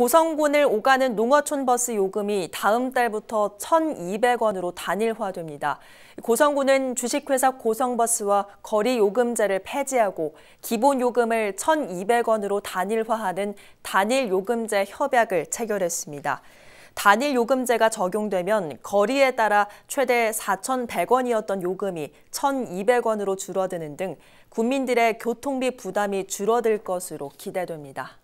고성군을 오가는 농어촌 버스 요금이 다음 달부터 1,200원으로 단일화됩니다. 고성군은 주식회사 고성버스와 거리 요금제를 폐지하고 기본 요금을 1,200원으로 단일화하는 단일 요금제 협약을 체결했습니다. 단일 요금제가 적용되면 거리에 따라 최대 4,100원이었던 요금이 1,200원으로 줄어드는 등 국민들의 교통비 부담이 줄어들 것으로 기대됩니다.